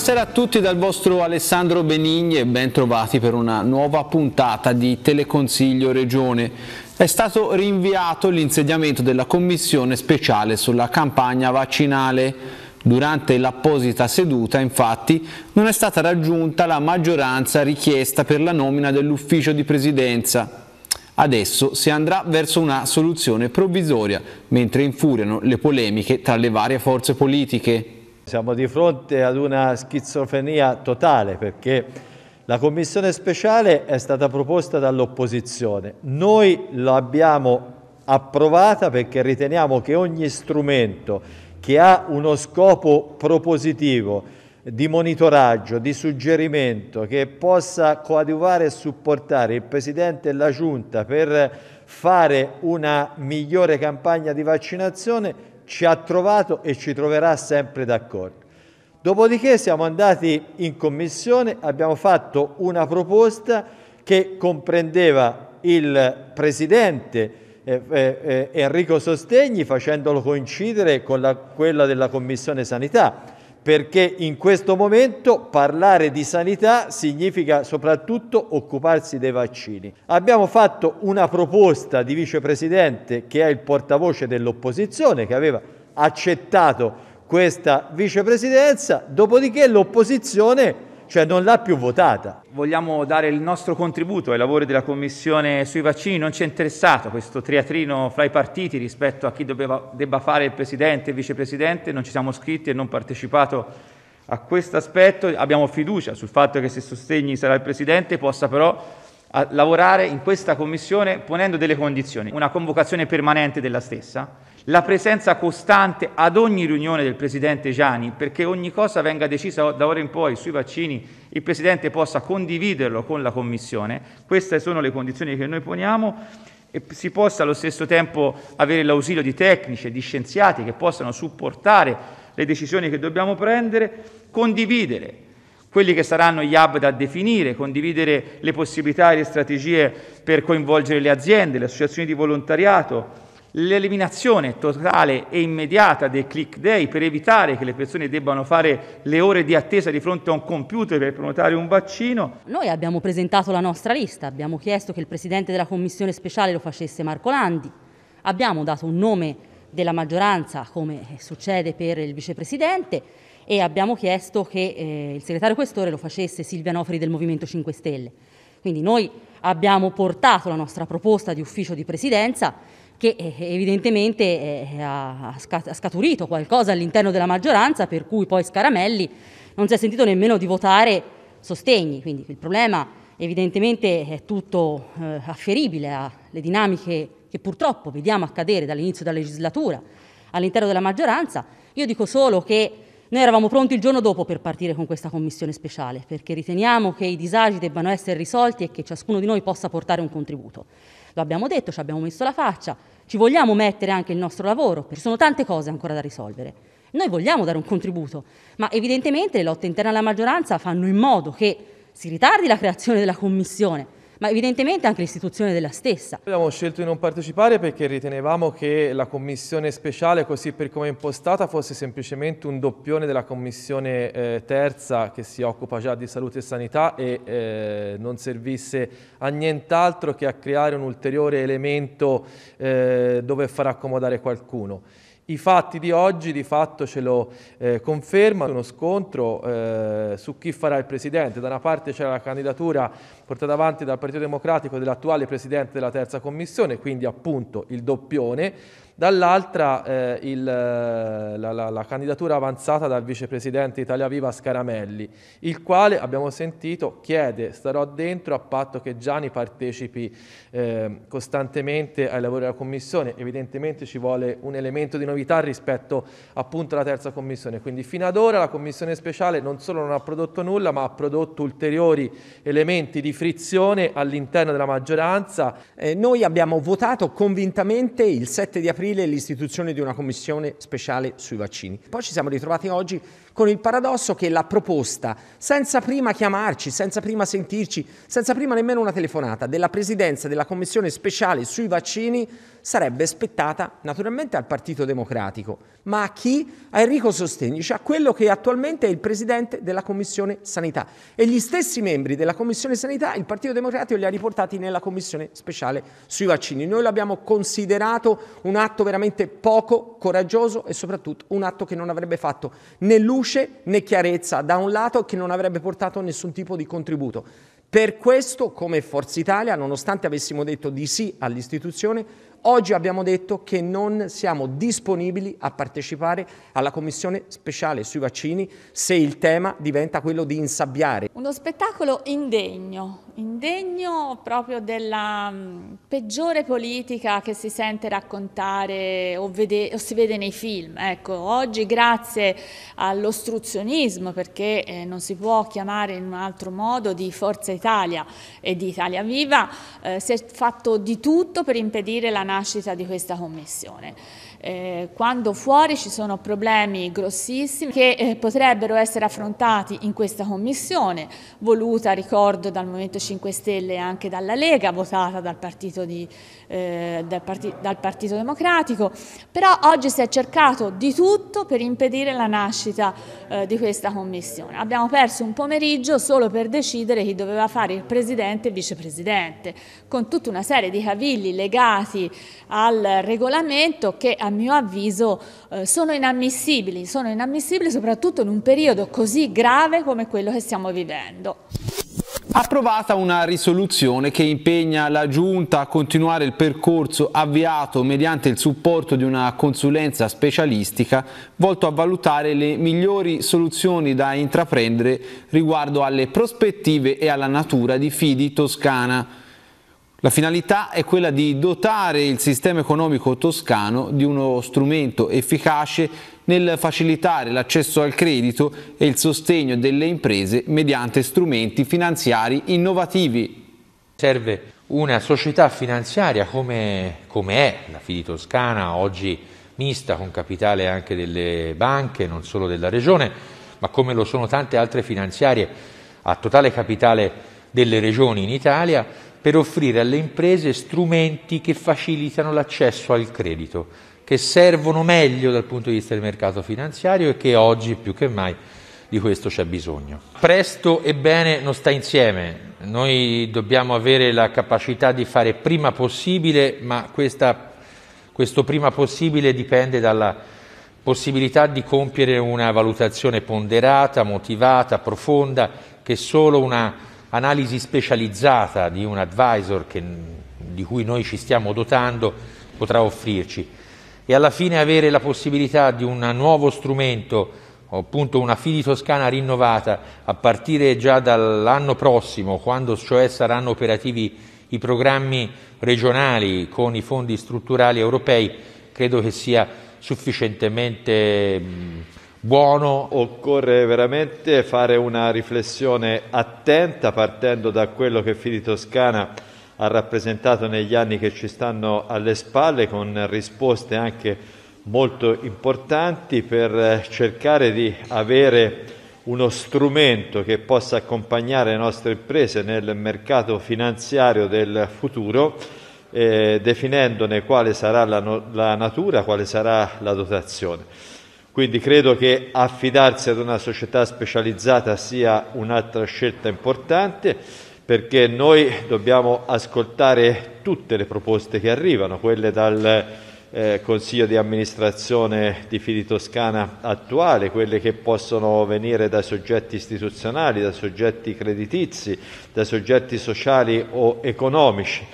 Buonasera a tutti dal vostro Alessandro Benigni e ben trovati per una nuova puntata di Teleconsiglio Regione. È stato rinviato l'insediamento della commissione speciale sulla campagna vaccinale. Durante l'apposita seduta, infatti, non è stata raggiunta la maggioranza richiesta per la nomina dell'ufficio di presidenza. Adesso si andrà verso una soluzione provvisoria, mentre infuriano le polemiche tra le varie forze politiche. Siamo di fronte ad una schizofrenia totale perché la commissione speciale è stata proposta dall'opposizione. Noi l'abbiamo approvata perché riteniamo che ogni strumento che ha uno scopo propositivo di monitoraggio, di suggerimento, che possa coadiuvare e supportare il Presidente e la Giunta per fare una migliore campagna di vaccinazione, ci ha trovato e ci troverà sempre d'accordo. Dopodiché siamo andati in commissione, abbiamo fatto una proposta che comprendeva il presidente eh, eh, eh Enrico Sostegni facendolo coincidere con la, quella della commissione sanità perché in questo momento parlare di sanità significa soprattutto occuparsi dei vaccini. Abbiamo fatto una proposta di vicepresidente che è il portavoce dell'opposizione che aveva accettato questa vicepresidenza, dopodiché l'opposizione cioè non l'ha più votata. Vogliamo dare il nostro contributo ai lavori della Commissione sui vaccini, non ci è interessato questo triatrino fra i partiti rispetto a chi doveva, debba fare il Presidente e il Vicepresidente, non ci siamo iscritti e non partecipato a questo aspetto, abbiamo fiducia sul fatto che se sostegni sarà il Presidente, possa però a lavorare in questa commissione ponendo delle condizioni, una convocazione permanente della stessa, la presenza costante ad ogni riunione del Presidente Gianni, perché ogni cosa venga decisa da ora in poi sui vaccini, il Presidente possa condividerlo con la Commissione, queste sono le condizioni che noi poniamo, e si possa allo stesso tempo avere l'ausilio di tecnici e di scienziati che possano supportare le decisioni che dobbiamo prendere, condividere quelli che saranno gli hub da definire, condividere le possibilità e le strategie per coinvolgere le aziende, le associazioni di volontariato, l'eliminazione totale e immediata dei click day per evitare che le persone debbano fare le ore di attesa di fronte a un computer per prenotare un vaccino. Noi abbiamo presentato la nostra lista, abbiamo chiesto che il presidente della commissione speciale lo facesse Marco Landi, abbiamo dato un nome della maggioranza come succede per il vicepresidente e abbiamo chiesto che eh, il segretario questore lo facesse Silvia Nofri del Movimento 5 Stelle. Quindi noi abbiamo portato la nostra proposta di ufficio di presidenza che eh, evidentemente eh, ha, ha scaturito qualcosa all'interno della maggioranza per cui poi Scaramelli non si è sentito nemmeno di votare sostegni. Quindi il problema evidentemente è tutto eh, afferibile alle dinamiche che purtroppo vediamo accadere dall'inizio della legislatura all'interno della maggioranza. Io dico solo che noi eravamo pronti il giorno dopo per partire con questa commissione speciale, perché riteniamo che i disagi debbano essere risolti e che ciascuno di noi possa portare un contributo. Lo abbiamo detto, ci abbiamo messo la faccia, ci vogliamo mettere anche il nostro lavoro, perché sono tante cose ancora da risolvere. Noi vogliamo dare un contributo, ma evidentemente le lotte interne alla maggioranza fanno in modo che si ritardi la creazione della commissione, ma evidentemente anche l'istituzione della stessa. Abbiamo scelto di non partecipare perché ritenevamo che la commissione speciale, così per come è impostata, fosse semplicemente un doppione della commissione eh, terza che si occupa già di salute e sanità e eh, non servisse a nient'altro che a creare un ulteriore elemento eh, dove far accomodare qualcuno. I fatti di oggi di fatto ce lo eh, confermano, uno scontro eh, su chi farà il Presidente. Da una parte c'era la candidatura portata avanti dal Partito Democratico dell'attuale Presidente della Terza Commissione, quindi appunto il doppione, dall'altra eh, il, eh, la, la, la, candidatura avanzata dal vicepresidente Italia Viva Scaramelli, il quale abbiamo sentito chiede starò dentro a patto che Gianni partecipi eh, costantemente ai lavori della Commissione, evidentemente ci vuole un elemento di novità rispetto appunto alla terza Commissione, quindi fino ad ora la Commissione speciale non solo non ha prodotto nulla ma ha prodotto ulteriori elementi di frizione all'interno della maggioranza. Eh, noi abbiamo votato convintamente il 7 di aprile aprile l'istituzione di una commissione speciale sui vaccini. Poi ci siamo ritrovati oggi con il paradosso che la proposta, senza prima chiamarci, senza prima sentirci, senza prima nemmeno una telefonata, della Presidenza della Commissione speciale sui vaccini sarebbe spettata naturalmente al Partito Democratico, ma a chi? A Enrico Sostegni, cioè a quello che attualmente è il Presidente della Commissione Sanità. E gli stessi membri della Commissione Sanità il Partito Democratico li ha riportati nella Commissione speciale sui vaccini. Noi l'abbiamo considerato un atto veramente poco coraggioso e soprattutto un atto che non avrebbe fatto né luce luce né chiarezza da un lato che non avrebbe portato nessun tipo di contributo. Per questo, come Forza Italia, nonostante avessimo detto di sì all'istituzione, Oggi abbiamo detto che non siamo disponibili a partecipare alla commissione speciale sui vaccini se il tema diventa quello di insabbiare. Uno spettacolo indegno, indegno proprio della mm, peggiore politica che si sente raccontare o, vede, o si vede nei film. Ecco, oggi grazie all'ostruzionismo, perché eh, non si può chiamare in un altro modo, di Forza Italia e di Italia Viva, eh, si è fatto di tutto per impedire la nascita di questa commissione eh, quando fuori ci sono problemi grossissimi che eh, potrebbero essere affrontati in questa commissione, voluta, ricordo, dal Movimento 5 Stelle e anche dalla Lega, votata dal Partito, di, eh, dal, Parti, dal Partito Democratico, però oggi si è cercato di tutto per impedire la nascita eh, di questa commissione. Abbiamo perso un pomeriggio solo per decidere chi doveva fare il Presidente e Vicepresidente, con tutta una serie di cavilli legati al regolamento che a mio avviso eh, sono inammissibili, sono inammissibili soprattutto in un periodo così grave come quello che stiamo vivendo approvata una risoluzione che impegna la Giunta a continuare il percorso avviato mediante il supporto di una consulenza specialistica volto a valutare le migliori soluzioni da intraprendere riguardo alle prospettive e alla natura di Fidi Toscana. La finalità è quella di dotare il sistema economico toscano di uno strumento efficace nel facilitare l'accesso al credito e il sostegno delle imprese mediante strumenti finanziari innovativi. Serve una società finanziaria come, come è la Fidi Toscana, oggi mista con capitale anche delle banche, non solo della regione, ma come lo sono tante altre finanziarie a totale capitale delle regioni in Italia, per offrire alle imprese strumenti che facilitano l'accesso al credito, che servono meglio dal punto di vista del mercato finanziario e che oggi più che mai di questo c'è bisogno. Presto e bene non sta insieme, noi dobbiamo avere la capacità di fare prima possibile, ma questa, questo prima possibile dipende dalla possibilità di compiere una valutazione ponderata, motivata, profonda, che solo una analisi specializzata di un advisor che, di cui noi ci stiamo dotando potrà offrirci e alla fine avere la possibilità di un nuovo strumento, appunto una Fidi Toscana rinnovata a partire già dall'anno prossimo, quando cioè saranno operativi i programmi regionali con i fondi strutturali europei, credo che sia sufficientemente buono. Occorre veramente fare una riflessione attenta partendo da quello che Fili Toscana ha rappresentato negli anni che ci stanno alle spalle con risposte anche molto importanti per eh, cercare di avere uno strumento che possa accompagnare le nostre imprese nel mercato finanziario del futuro, eh, definendone quale sarà la, no- la natura, quale sarà la dotazione. Quindi credo che affidarsi ad una società specializzata sia un'altra scelta importante perché noi dobbiamo ascoltare tutte le proposte che arrivano, quelle dal eh, Consiglio di amministrazione di Fidi Toscana attuale, quelle che possono venire da soggetti istituzionali, da soggetti creditizi, da soggetti sociali o economici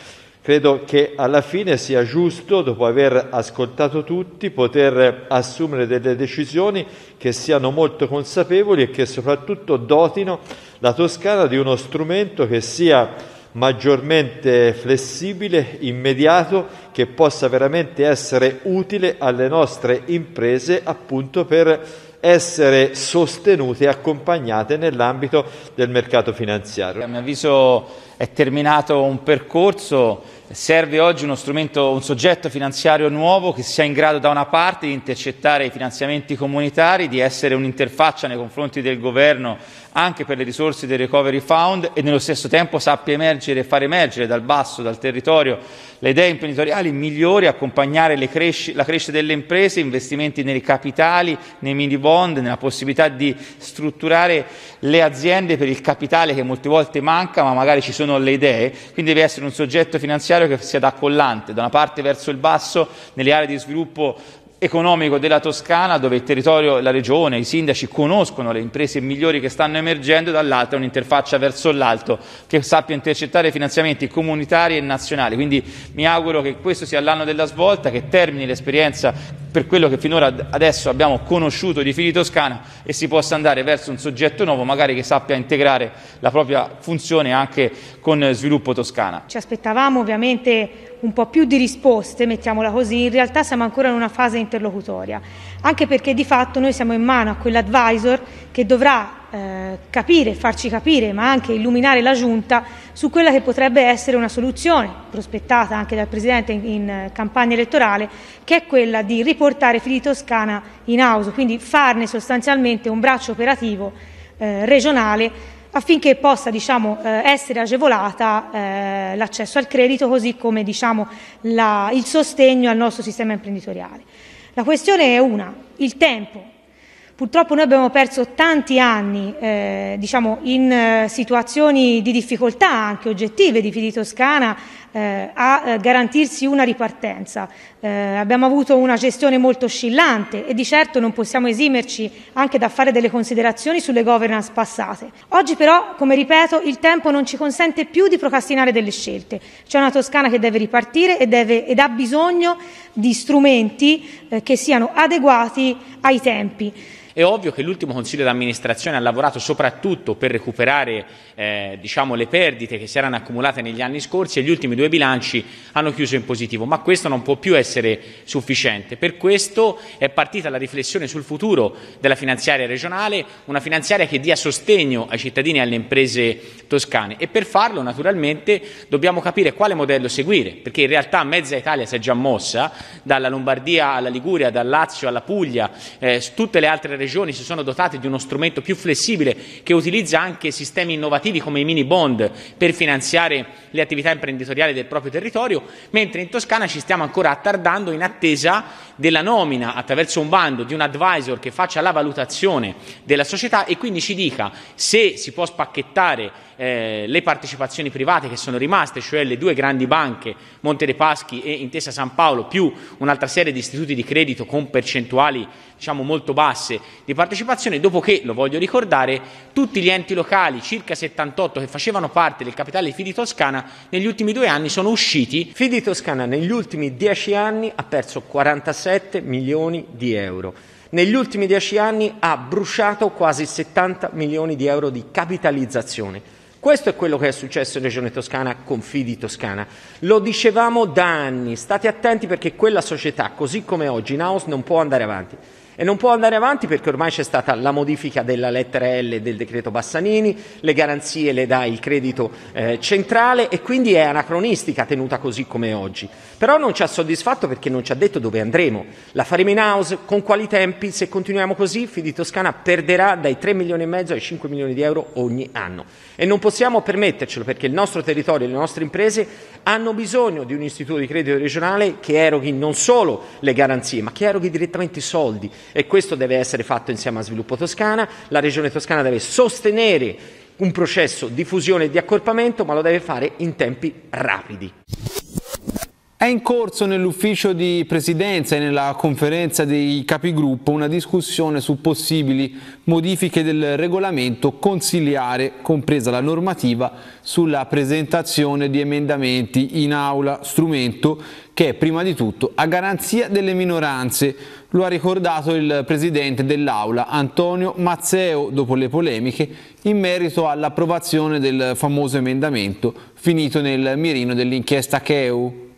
Credo che alla fine sia giusto, dopo aver ascoltato tutti, poter assumere delle decisioni che siano molto consapevoli e che soprattutto dotino la Toscana di uno strumento che sia maggiormente flessibile, immediato, che possa veramente essere utile alle nostre imprese appunto per essere sostenute e accompagnate nell'ambito del mercato finanziario. A mio avviso è terminato un percorso, serve oggi uno strumento, un soggetto finanziario nuovo che sia in grado da una parte di intercettare i finanziamenti comunitari, di essere un'interfaccia nei confronti del governo anche per le risorse del Recovery Fund e nello stesso tempo sappia emergere e far emergere dal basso, dal territorio, le idee imprenditoriali migliori, accompagnare cresci- la crescita delle imprese, investimenti nei capitali, nei mini bond, nella possibilità di strutturare le aziende per il capitale che molte volte manca, ma magari ci sono le idee, quindi deve essere un soggetto finanziario che sia da collante, da una parte verso il basso, nelle aree di sviluppo economico della Toscana, dove il territorio, la regione, i sindaci conoscono le imprese migliori che stanno emergendo, dall'altra un'interfaccia verso l'alto che sappia intercettare finanziamenti comunitari e nazionali. Quindi mi auguro che questo sia l'anno della svolta, che termini l'esperienza per quello che finora adesso abbiamo conosciuto di Fili Toscana e si possa andare verso un soggetto nuovo, magari che sappia integrare la propria funzione anche con sviluppo Toscana. Ci aspettavamo ovviamente un po' più di risposte, mettiamola così, in realtà siamo ancora in una fase intermedia interlocutoria, anche perché di fatto noi siamo in mano a quell'advisor che dovrà eh, capire, farci capire, ma anche illuminare la Giunta su quella che potrebbe essere una soluzione prospettata anche dal Presidente in, in campagna elettorale, che è quella di riportare Fili Toscana in auso, quindi farne sostanzialmente un braccio operativo eh, regionale affinché possa diciamo, eh, essere agevolata eh, l'accesso al credito così come diciamo, la, il sostegno al nostro sistema imprenditoriale. La questione è una, il tempo. Purtroppo noi abbiamo perso tanti anni eh, diciamo, in eh, situazioni di difficoltà anche oggettive di Fili Toscana eh, a eh, garantirsi una ripartenza. Eh, abbiamo avuto una gestione molto oscillante e di certo non possiamo esimerci anche da fare delle considerazioni sulle governance passate. Oggi però, come ripeto, il tempo non ci consente più di procrastinare delle scelte. C'è una Toscana che deve ripartire e deve, ed ha bisogno di strumenti eh, che siano adeguati ai tempi. È ovvio che l'ultimo Consiglio d'amministrazione ha lavorato soprattutto per recuperare eh, diciamo, le perdite che si erano accumulate negli anni scorsi e gli ultimi due bilanci hanno chiuso in positivo, ma questo non può più essere sufficiente. Per questo è partita la riflessione sul futuro della finanziaria regionale, una finanziaria che dia sostegno ai cittadini e alle imprese toscane e per farlo naturalmente dobbiamo capire quale modello seguire, perché in realtà mezza Italia si è già mossa, dalla Lombardia alla Liguria, dal Lazio alla Puglia, eh, tutte le altre regioni regioni si sono dotate di uno strumento più flessibile che utilizza anche sistemi innovativi come i mini bond per finanziare le attività imprenditoriali del proprio territorio, mentre in Toscana ci stiamo ancora attardando in attesa della nomina attraverso un bando di un advisor che faccia la valutazione della società e quindi ci dica se si può spacchettare eh, le partecipazioni private che sono rimaste, cioè le due grandi banche, Monte dei Paschi e Intesa San Paolo, più un'altra serie di istituti di credito con percentuali diciamo, molto basse di partecipazione, dopo che, lo voglio ricordare, tutti gli enti locali, circa 78, che facevano parte del capitale Fidi Toscana, negli ultimi due anni sono usciti. Fidi Toscana negli ultimi dieci anni ha perso 47 milioni di euro negli ultimi dieci anni ha bruciato quasi 70 milioni di euro di capitalizzazione. Questo è quello che è successo in Regione Toscana con Fidi Toscana. Lo dicevamo da anni, state attenti perché quella società, così come oggi in house, non può andare avanti. E non può andare avanti perché ormai c'è stata la modifica della lettera L del decreto Bassanini, le garanzie le dà il credito eh, centrale e quindi è anacronistica tenuta così come oggi. Però non ci ha soddisfatto perché non ci ha detto dove andremo. La faremo in house, con quali tempi, se continuiamo così Fidi Toscana perderà dai 3 milioni e mezzo ai 5 milioni di euro ogni anno. E non possiamo permettercelo perché il nostro territorio e le nostre imprese hanno bisogno di un istituto di credito regionale che eroghi non solo le garanzie ma che eroghi direttamente i soldi e questo deve essere fatto insieme a Sviluppo Toscana, la Regione Toscana deve sostenere un processo di fusione e di accorpamento, ma lo deve fare in tempi rapidi. È in corso nell'ufficio di presidenza e nella conferenza dei capigruppo una discussione su possibili modifiche del regolamento consiliare, compresa la normativa sulla presentazione di emendamenti in aula, strumento che è prima di tutto a garanzia delle minoranze. Lo ha ricordato il presidente dell'aula Antonio Mazzeo dopo le polemiche in merito all'approvazione del famoso emendamento finito nel mirino dell'inchiesta CHEU.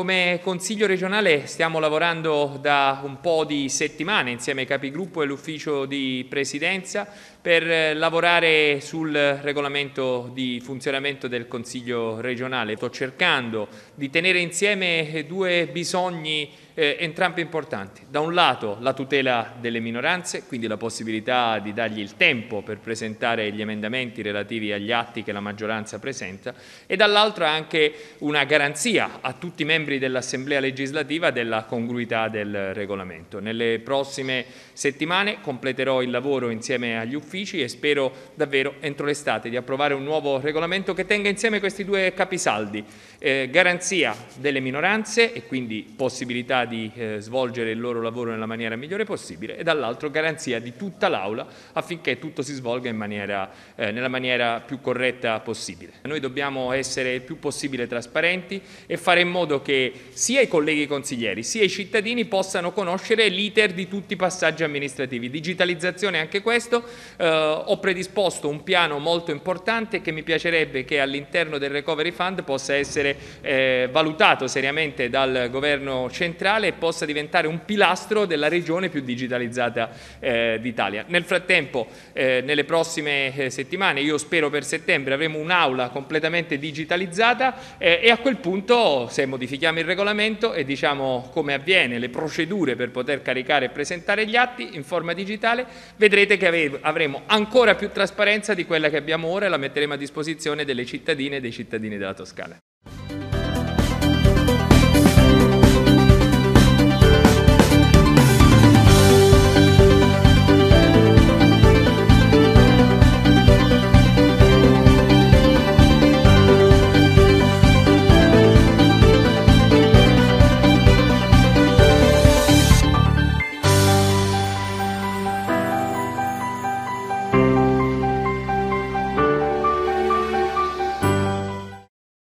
Come Consiglio regionale stiamo lavorando da un po' di settimane insieme ai capigruppo e all'ufficio di presidenza per lavorare sul regolamento di funzionamento del Consiglio regionale. Sto cercando di tenere insieme due bisogni eh, entrambi importanti. Da un lato la tutela delle minoranze, quindi la possibilità di dargli il tempo per presentare gli emendamenti relativi agli atti che la maggioranza presenta e dall'altro anche una garanzia a tutti i membri dell'Assemblea legislativa della congruità del regolamento. Nelle prossime settimane completerò il lavoro insieme agli uffici uffici e spero davvero entro l'estate di approvare un nuovo regolamento che tenga insieme questi due capisaldi, eh, garanzia delle minoranze e quindi possibilità di eh, svolgere il loro lavoro nella maniera migliore possibile e dall'altro garanzia di tutta l'Aula affinché tutto si svolga maniera, eh, nella maniera più corretta possibile. Noi dobbiamo essere il più possibile trasparenti e fare in modo che sia i colleghi consiglieri sia i cittadini possano conoscere l'iter di tutti i passaggi amministrativi. Digitalizzazione anche questo, eh, ho predisposto un piano molto importante che mi piacerebbe che all'interno del Recovery Fund possa essere eh, valutato seriamente dal governo centrale e possa diventare un pilastro della regione più digitalizzata eh, d'Italia. Nel frattempo, eh, nelle prossime eh, settimane, io spero per settembre, avremo un'aula completamente digitalizzata eh, e a quel punto, se modifichiamo il regolamento e diciamo come avviene, le procedure per poter caricare e presentare gli atti in forma digitale, vedrete che avremo faremo ancora più trasparenza di quella che abbiamo ora e la metteremo a disposizione delle cittadine e dei cittadini della Toscana.